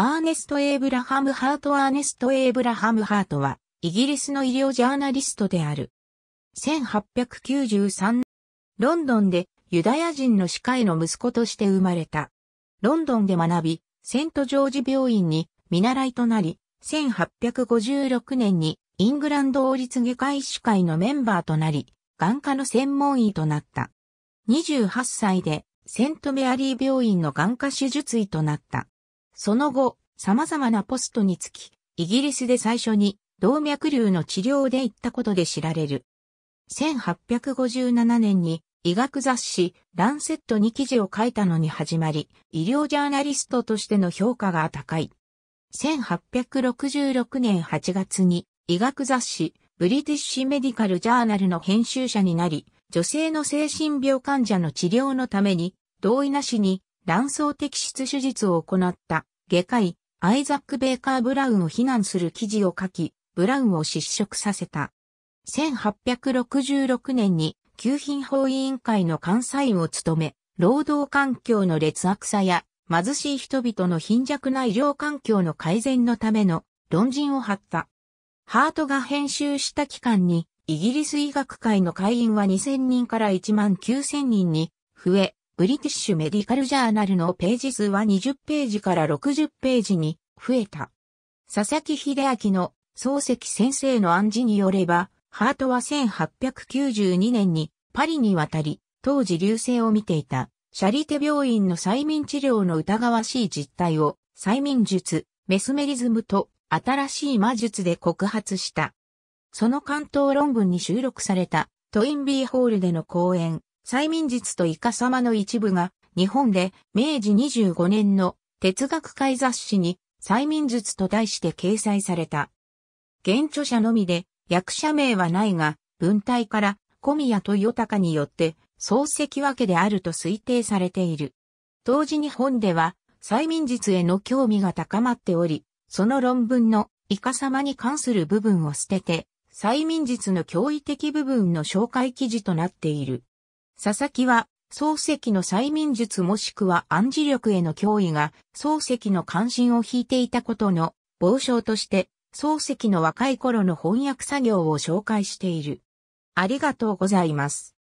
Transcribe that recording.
アーネスト・エイブラハム・ハート・アーネスト・エイブラハム・ハートは、イギリスの医療ジャーナリストである。1893年、ロンドンでユダヤ人の歯科医の息子として生まれた。ロンドンで学び、セント・ジョージ病院に見習いとなり、1856年にイングランド王立外科医師会のメンバーとなり、眼科の専門医となった。28歳でセントメアリー病院の眼科手術医となった。その後、様々なポストにつき、イギリスで最初に動脈瘤の治療で行ったことで知られる。1857年に医学雑誌ランセットに記事を書いたのに始まり、医療ジャーナリストとしての評価が高い。1866年8月に医学雑誌ブリティッシュメディカルジャーナルの編集者になり、女性の精神病患者の治療のために同意なしに卵巣摘出手術を行った外科医、アイザック・ベーカー・ブラウンを非難する記事を書き、ブラウンを失職させた。1866年に、旧品法委員会の監査員を務め、労働環境の劣悪さや、貧しい人々の貧弱な医療環境の改善のための論陣を張った。ハートが編集した期間に、イギリス医学会の会員は2000人から1万9000人に増え、ブリティッシュメディカルジャーナルのページ数は20ページから60ページに増えた。佐々木秀明の漱石先生の暗示によれば、ハートは1892年にパリに渡り、当時流星を見ていた、シャリテ病院の催眠治療の疑わしい実態を、催眠術、メスメリズムと新しい魔術で告発した。その関東論文に収録された、トインビーホールでの講演、催眠術とイカ様の一部が、日本で明治25年の哲学会雑誌に催眠術と題して掲載された。現著者のみで役者名はないが、文体から小宮と豊かによって漱石わけであると推定されている。当時日本では催眠術への興味が高まっており、その論文のイカ様に関する部分を捨てて、催眠術の驚異的部分の紹介記事となっている。佐々木は、漱石の催眠術もしくは暗示力への脅威が、漱石の関心を引いていたことの、傍証として、漱石の若い頃の翻訳作業を紹介している。ありがとうございます。